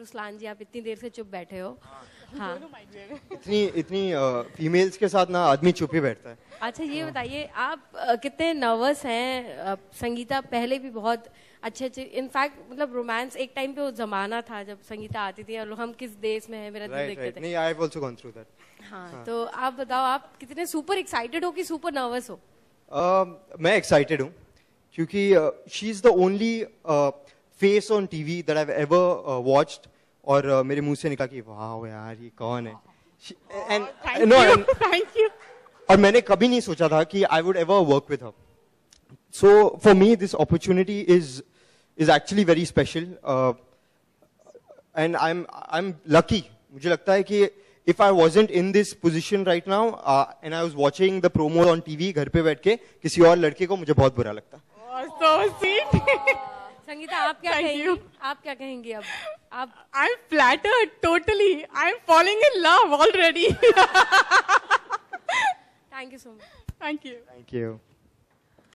Ruslan जी आप इतनी देर से चुप बैठे हो हाँ, हाँ। इतनी इतनी फीमेल्स के साथ ना आदमी चुप ही बैठता है अच्छा ये बताइए आप कितने नर्वस हैं संगीता पहले भी बहुत अच्छे अच्छे इनफैक्ट मतलब रोमांस एक टाइम पे वो जमाना था जब संगीता आती थी और हम किस देश में है मेरा दिल हाँ, हाँ तो आप बताओ आप कितने सुपर एक्साइटेड हो कि सुपर नर्वस हो मैं एक्साइटेड हूँ क्योंकि she is the only face on TV that I've ever ever uh, watched. और uh, मेरे मुंह से निकला कि वाह यार ये कौन है एंड नो थैंक यू और मैंने कभी नहीं सोचा था कि I would ever work with her so for me this opportunity is is actually very special and I am I am lucky मुझे लगता है कि if I wasn't in this position right now and I was watching the promo on TV घर पे बैठ के किसी और लड़के को मुझे बहुत बुरा लगता oh, so sweet. संगीता आप क्या कहेंगी आप क्या कहेंगी अब आप I am flattered totally I am falling in love already thank you so much thank you thank you